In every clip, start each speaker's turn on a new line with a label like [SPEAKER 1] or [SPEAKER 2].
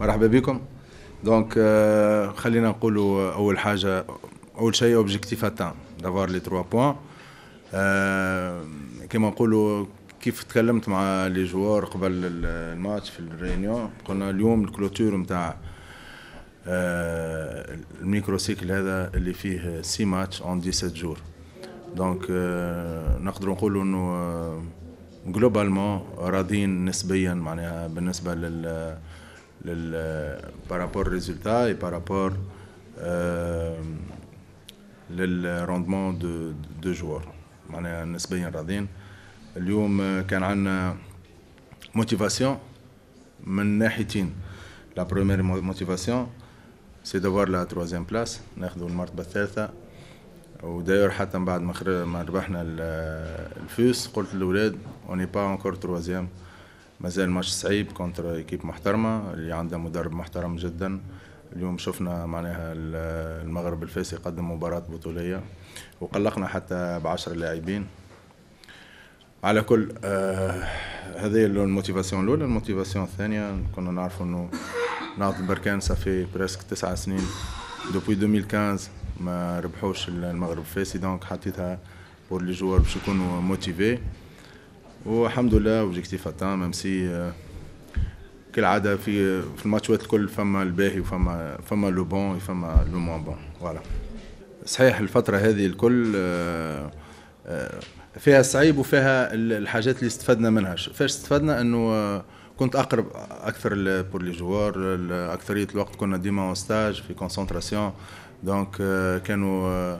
[SPEAKER 1] مرحبا بكم دونك euh, خلينا نقولوا اول حاجه اول شيء اوبجيكتيف اتان دافوار لي تروا بوان كما نقولوا كيف تكلمت مع لي جوار قبل الماتش في الريونيون قلنا اليوم الكلوتور نتاع آه، الميكرو سيكل هذا اللي فيه سي ماتش اون 17 جور دونك نقدروا نقولوا انه جلوبالمون آه، راضيين نسبيا معناها بالنسبه لل par rapport aux résultats et par rapport au euh, rendement des joueurs. Nous sommes très heureux. Aujourd'hui, nous avons une motivation. La première motivation, c'est d'avoir la troisième place. Nous avons gagné la troisième place. D'ailleurs, même après avoir gagné la première place, je disais aux enfants qu'on n'est pas encore troisième مازال ماتش صعيب كونتر ايكيب محترمه اللي عندها مدرب محترم جدا اليوم شفنا معناها المغرب الفاسي قدم مباراة بطولية وقلقنا حتى بعشر لاعبين على كل آه هذه الموتيفاسيون الأولى الموتيفاسيون الثانية كنا نعرف أنه ناضل البركان صافي بريسك تسعة سنين دوبوي 2015 ما ربحوش المغرب الفاسي دونك حطيتها بور لي جوار باش يكونوا موتيفي والحمد لله اوبجيكتيف اتان ميم سي آه، كالعاده في في الماتشات الكل فما الباهي وفما فما لو بون وفما لو موان بون فوالا صحيح الفتره هذه الكل آه، آه، فيها الصعيب وفيها الحاجات اللي استفدنا منها فاش استفدنا انه كنت اقرب اكثر بور لي جوار اكثريه الوقت كنا ديما اون ستاج في كونسنتراسيون دونك كانوا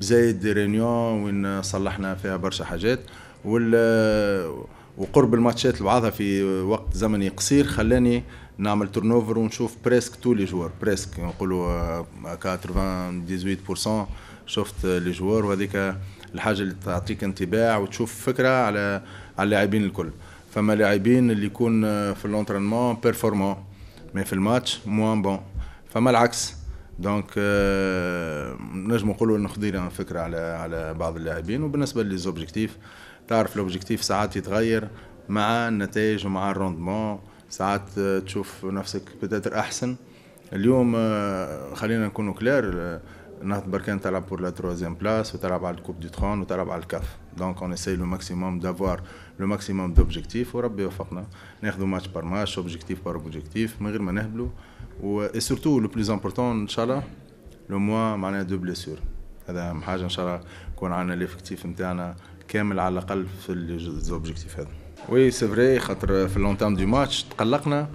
[SPEAKER 1] بزايد دي ريونيون وين صلحنا فيها برشا حاجات وال وقرب الماتشات لبعضها في وقت زمني قصير خلاني نعمل تورنوفر ونشوف بريسك تو لي جوار بريسك نقولوا 98% آه، شفت لي جوار وهذيك الحاجه اللي تعطيك انطباع وتشوف فكره على على اللاعبين الكل فما لاعبين اللي يكون آه، في لونترينمون بيرفورمون مي في الماتش موان بون فما العكس دونك آه، نجم نقولوا ناخذ فكره على على بعض اللاعبين وبالنسبه لي زوبجيكتيف تعرف لوبجيكتيف ساعات يتغير مع النتائج ومع الروندمون ساعات تشوف نفسك بتاتر احسن اليوم آه، خلينا نكونوا كلير آه، نهض بركان تلعب بور لا تروازيام بلاس وتلعب على الكوب دي ترون وتلعب على الكاف دونك اون اساي لو ماكسيموم دافوار لو ماكسيموم دوبجيكتيف وربي يوفقنا ناخذوا ماتش بار ماتش اوبجيكتيف بار اوبجيكتيف من غير ما نهبلوا و سورتو لو بليز امبورطون ان شاء الله لو موا معناها دو بليسور هذا اهم حاجه ان شاء الله يكون عندنا ليفكتيف نتاعنا كامل على الاقل في الزوبجيكتيف هذا وي سي فري خاطر في لونتام دو ماتش تقلقنا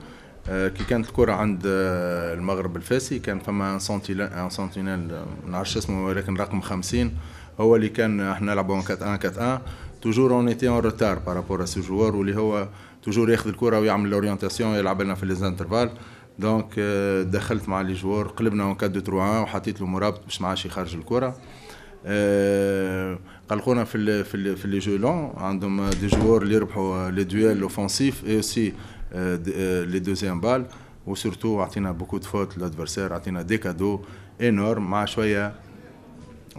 [SPEAKER 1] آه، كي كانت الكرة عند آه، المغرب الفاسي كان فما ان سنتينيل ما نعرفش اسمه ولكن رقم 50 هو اللي كان احنا نلعبوا 4 1 4 1 توجور اون ايتي اون روتار بارابور سو جوار واللي هو توجور ياخذ الكرة ويعمل لورينتاسيون يلعب لنا في ليزانترفال آه، دونك دخلت مع لي جوار قلبنا اون 4 2 3 1 وحطيت له مرابط باش ما عادش يخرج الكرة أه قلقونا في الـ في الـ في لي جو لون عندهم دي جوور اللي ربحوا لي دويال اوفونسيف اي اوسي لي دوزيام بال وسورتو عطينا بوكو دو فوت لادفيرسير عطينا دي كادو انورم مع شويه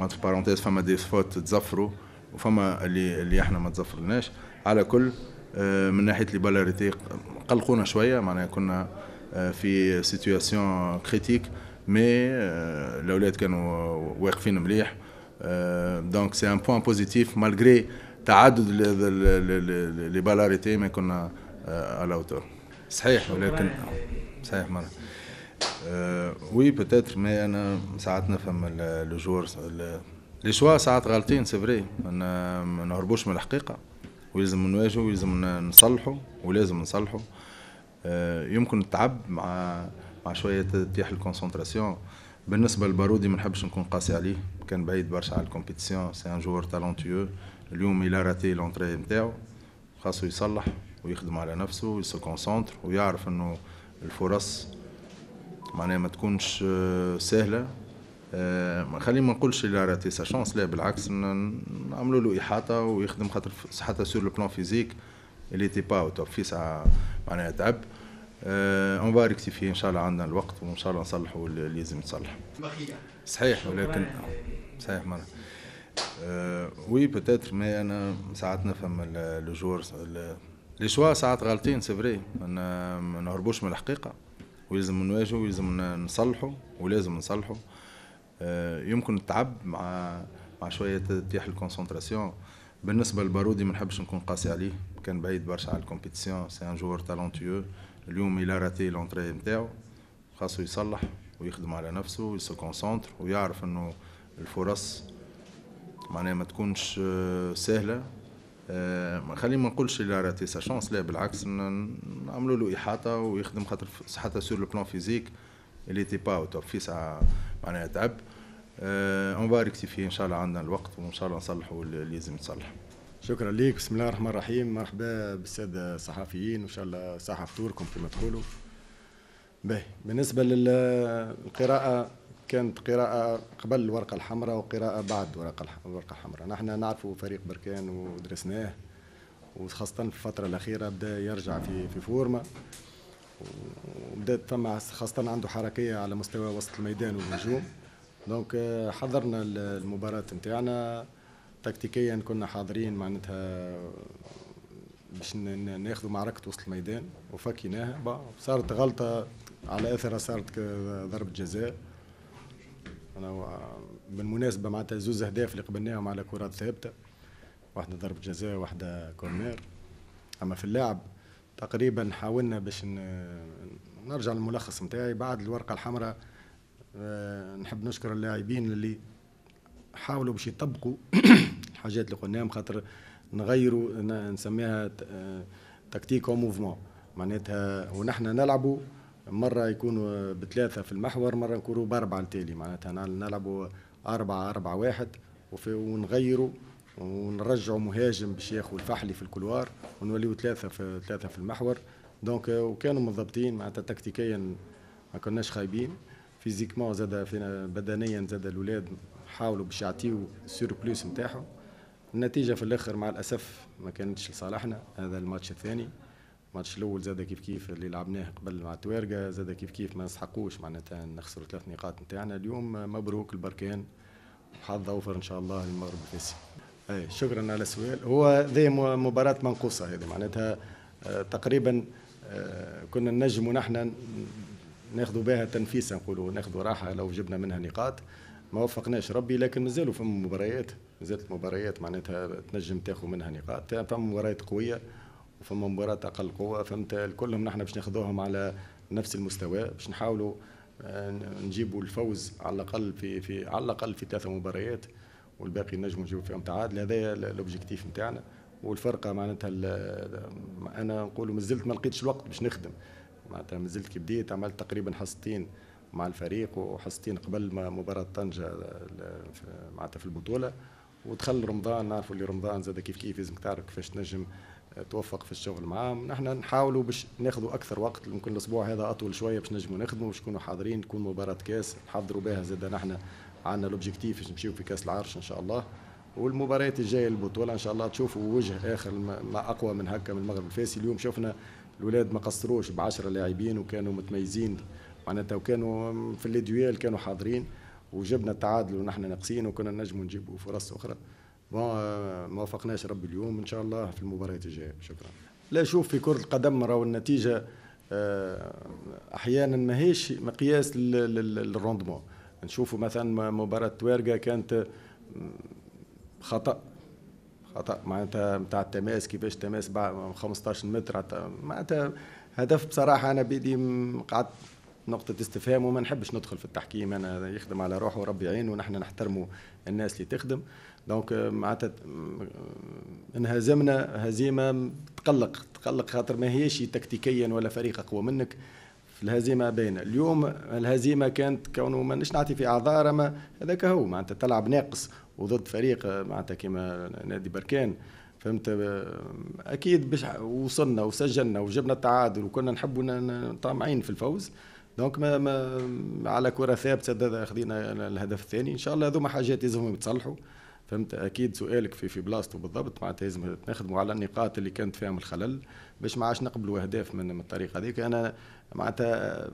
[SPEAKER 1] انت بارونتيز فما دي فوت تزفروا وفما اللي اللي احنا ما تزفرناش على كل euh, من ناحيه لي بالاريتي قلقونا شويه معناها كنا euh, في سيتوياسيون كريتيك مي الاولاد كانوا واقفين مليح دونك سي ان بوان بوزيتيف مالغري تعدد لي بالاريتي ما كنا آه، على اوتور صحيح ولكن صحيح مره آه، وي بوتيتر مي انا ساعات نفهم لو جور لي شوا ساعات غالطين سي فري ما نهربوش من الحقيقه ويلزم نواجهو ويلزم نصلحو ولازم نصلحو آه، يمكن التعب مع مع شويه تطيح الكونسنتراسيون بالنسبه لبارودي ما نحبش نكون قاسي عليه كان بعيد برشا على الكومبيتيسيون سي ان جوور تالونتيو اليوم الى راتي لونتري نتاعو خاصو يصلح ويخدم على نفسه ويسو كونسونتر ويعرف انه الفرص معناها ما تكونش آه، سهله آه، ما خلي ما نقولش الى راتي سا شانس لا بالعكس نعملوا له احاطه ويخدم خاطر حتى سور لو بلان فيزيك اللي تي با توب في ساعه معناها تعب آه، اون فا فيه ان شاء الله عندنا الوقت وان شاء الله نصلحوا اللي لازم يتصلح صحيح ولكن صحيح مره أه وي بوتيتر مي انا ساعات نفهم لو جور لي شوا ساعات غالطين سي فري ما نهربوش من الحقيقه ولازم نواجهوا ولازم نصلحوا آه، ولازم نصلحوا يمكن التعب مع مع شويه تطيح الكونسنتراسيون بالنسبه للبارودي ما نحبش نكون قاسي عليه كان بعيد برشا على الكومبيتيسيون سي ان جوور تالونتيو اليوم الى راتي لونتري نتاعو خاصو يصلح ويخدم على نفسه كونسونتر ويعرف انه الفرص معناها ما تكونش آه، سهله آه، ما خلينا ما نقولش الى راتي سا شانس لا بالعكس نعملوا له احاطه ويخدم خاطر حتى سور لو بلان فيزيك اللي تي با توب في ساعه معناها تعب اون
[SPEAKER 2] فا ريكتيفي ان شاء الله عندنا الوقت وان شاء الله نصلحوا اللي لازم يتصلح شكرا ليك بسم الله الرحمن الرحيم مرحبا بالساده الصحفيين وان شاء الله صحه فطوركم كما تقولوا باهي بالنسبه للقراءه كانت قراءة قبل الورقة الحمراء وقراءة بعد الورقة الحمراء نحن نعرفوا فريق بركان ودرسناه وخاصة في الفترة الأخيرة بدأ يرجع في في فورما وبدأت فما خاصة عنده حركية على مستوى وسط الميدان والهجوم دونك حضرنا المباراة نتاعنا تكتيكيا كنا حاضرين معناتها باش ناخذوا معركه وسط الميدان وفكيناها صارت غلطه على اثرها صارت ضربه جزاء انا بالمناسبه معناتها زوز اهداف اللي قبلناهم على كرات ثابته واحده ضربه جزاء واحده كورنير اما في اللعب تقريبا حاولنا باش نرجع للملخص نتاعي بعد الورقه الحمراء آه، نحب نشكر اللاعبين اللي حاولوا باش يطبقوا الحاجات اللي قلناهم خاطر نغيروا نسميها تكتيك موفمون معناتها ونحن نلعبوا مره يكونوا بثلاثه في المحور مره نكونوا باربعه التالي معناتها نلعبوا أربعة أربعة واحد ونغيروا ونرجعوا مهاجم باش ياخذ الفحلي في الكلوار ونوليو ثلاثة في ثلاثة في المحور دونك وكانوا منضبطين معناتها تكتيكيا ما كناش خايبين فيزيكمون زاد بدنيا زاد الأولاد حاولوا باش يعطيو السيربلوس نتاعهم النتيجه في الاخر مع الاسف ما كانتش لصالحنا هذا الماتش الثاني الماتش الاول زاد كيف كيف اللي لعبناه قبل مع التوارقه زاد كيف كيف ما نسحقوش معناتها نخسروا ثلاث نقاط نتاعنا اليوم مبروك البركان حظ اوفر ان شاء الله للمغرب الفاسي اي شكرا على السؤال هو ذي مباراه منقوصه هذه معناتها آه، تقريبا آه، كنا نجم نحن ناخذ بها تنفيسه نقولوا ناخذ راحه لو جبنا منها نقاط ما وفقناش ربي لكن مازالوا فم مباريات مازالت مباريات معناتها تنجم تاخذ منها نقاط فم مباريات قويه وفما مباريات أقل قوة فهمت كلهم نحن باش ناخذوهم على نفس المستوى باش نحاولوا آه، نجيبوا الفوز على الأقل في في على الأقل في ثلاثة مباريات والباقي نجموا نجيبوا فيهم تعادل هذا الأوبجيكتيف نتاعنا والفرقة معناتها أنا نقول مازلت ما لقيتش الوقت باش نخدم معناتها مازلت كي بديت عملت تقريبا حصتين مع الفريق وحصتين قبل ما مباراه طنجه معناتها في البطوله ودخل رمضان نعرفوا اللي رمضان زاد كيف كيف لازمك تعرف كيفاش تنجم آه، توفق في الشغل معاهم نحن نحاولوا باش ناخذوا اكثر وقت ممكن الاسبوع هذا اطول شويه باش نجموا نخدموا باش نكونوا حاضرين تكون مباراه كاس نحضروا بها زاد نحن عندنا الاوبجيكتيف باش نمشيو في كاس العرش ان شاء الله والمباريات الجايه البطوله ان شاء الله تشوفوا وجه اخر ما اقوى من هكا من المغرب الفاسي اليوم شفنا الولاد ما قصروش ب 10 لاعبين وكانوا متميزين معناتها وكانوا في الادويال كانوا حاضرين وجبنا التعادل ونحن ناقصين وكنا نجموا نجيبوا فرص اخرى بون ما وفقناش ربي اليوم ان شاء الله في المباريات الجايه شكرا لا شوف في كره القدم راهو النتيجه آه، احيانا ماهيش مقياس للروندمون نشوفوا مثلا مباراه توارقه كانت خطا خطا معناتها نتاع التماس كيفاش تماس بعد 15 متر معناتها هدف بصراحه انا بيدي قعدت نقطة استفهام وما نحبش ندخل في التحكيم أنا يخدم على روحه وربي عينه ونحن نحترموا الناس اللي تخدم دونك معناتها انهزمنا هزيمة تقلق تقلق خاطر ما هيش تكتيكيا ولا فريق أقوى منك في الهزيمة باينة اليوم الهزيمة كانت كونه ما نش نعطي في أعذار أما هذاك هو معناتها تلعب ناقص وضد فريق معناتها كما نادي بركان فهمت اكيد وصلنا وسجلنا وجبنا التعادل وكنا نحبوا طامعين في الفوز دونك ما, ما على كره ثابته هذا خذينا الهدف الثاني ان شاء الله هذوما حاجات لازمهم يتصلحوا فهمت اكيد سؤالك في في بلاصته بالضبط معناتها لازم نخدموا على النقاط اللي كانت فيهم الخلل باش ما عادش نقبلوا اهداف من, من الطريقه هذيك انا معناتها آه،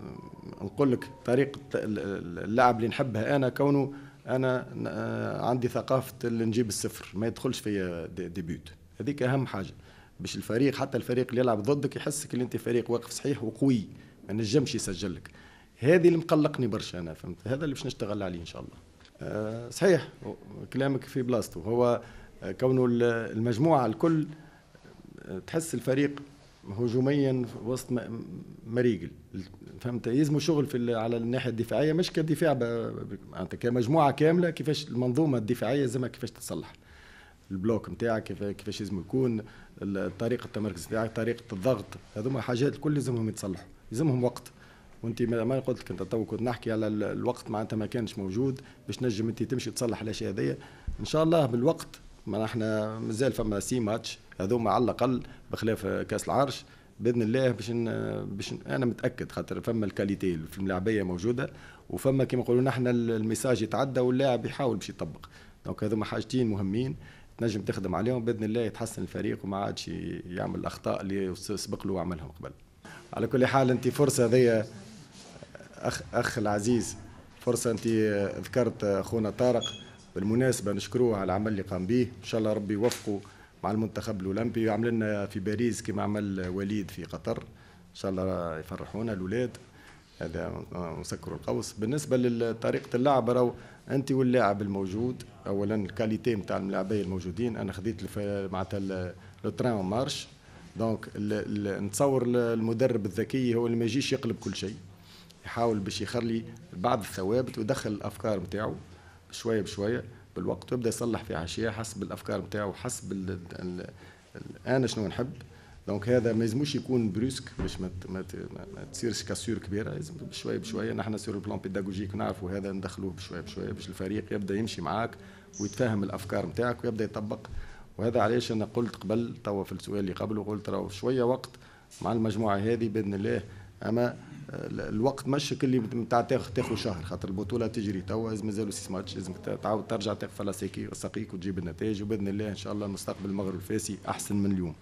[SPEAKER 2] نقول لك طريقه اللعب اللي نحبها انا كونه انا آه، عندي ثقافه اللي نجيب الصفر ما يدخلش فيا ديبيوت هذيك اهم حاجه باش الفريق حتى الفريق اللي يلعب ضدك يحسك اللي انت فريق واقف صحيح وقوي ما نجمش يسجل لك هذه اللي مقلقني برشا انا فهمت هذا اللي باش نشتغل عليه ان شاء الله آه، صحيح كلامك في بلاصته هو آه، كونه المجموعه الكل آه، تحس الفريق هجوميا وسط مريقل فهمت يلزموا شغل في على الناحيه الدفاعيه مش كدفاع معناتها كمجموعه كامله كيفاش المنظومه الدفاعيه زي ما كيفاش تتصلح البلوك نتاعك كيفاش لازم يكون طريقه التمركز نتاعك طريقه الضغط هذوما حاجات الكل لازمهم يتصلحوا يلزمهم وقت وانت ما قلت لك انت تو كنت نحكي على الوقت معناتها ما كانش موجود باش تنجم انت تمشي تصلح الاشياء هذيا ان شاء الله بالوقت ما احنا مازال فما سي ماتش هذوما على الاقل بخلاف كاس العرش باذن الله باش باش انا متاكد خاطر فما الكاليتي في الملاعبيه موجوده وفما كما نقولوا نحن الميساج يتعدى واللاعب يحاول باش يطبق دونك هذوما حاجتين مهمين تنجم تخدم عليهم باذن الله يتحسن الفريق وما عادش يعمل الاخطاء اللي سبق له وعملهم قبل على كل حال انت فرصه ذي اخ اخ العزيز فرصه انت ذكرت اخونا طارق بالمناسبه نشكروه على العمل اللي قام به ان شاء الله ربي يوفقه مع المنتخب الاولمبي يعمل لنا في باريس كما عمل وليد في قطر ان شاء الله يفرحونا الاولاد هذا مسكر القوس بالنسبه لطريقه اللعب راهو انت واللاعب الموجود اولا الكاليتي نتاع الملاعبين الموجودين انا خديت معناتها لو تران مارش دونك نتصور المدرب الذكي هو اللي ما يجيش يقلب كل شيء يحاول باش يخلي بعض الثوابت ويدخل الافكار نتاعو شويه بشويه بالوقت ويبدا يصلح في عشيه حسب الافكار نتاعو حسب الـ الـ الـ انا شنو نحب دونك هذا ما يلزموش يكون بروسك باش ما, ما, ما تصيرش كاسور كبيره لازم بشويه بشويه نحن سور البلان بيداغوجيك نعرفوا هذا ندخلوه بشويه بشويه باش الفريق يبدا يمشي معاك ويتفاهم الافكار نتاعك ويبدا يطبق وهذا علاش انا قلت قبل توا في السؤال اللي قبله قلت راه شويه وقت مع المجموعه هذه باذن الله اما آه، الوقت مش اللي نتاع تاخذ تاخذ شهر خاطر البطوله تجري توا مازال سيس ماتش لازم تعاود ترجع تقفل سقيك وتجيب النتائج وباذن الله ان شاء الله مستقبل المغرب الفاسي احسن من اليوم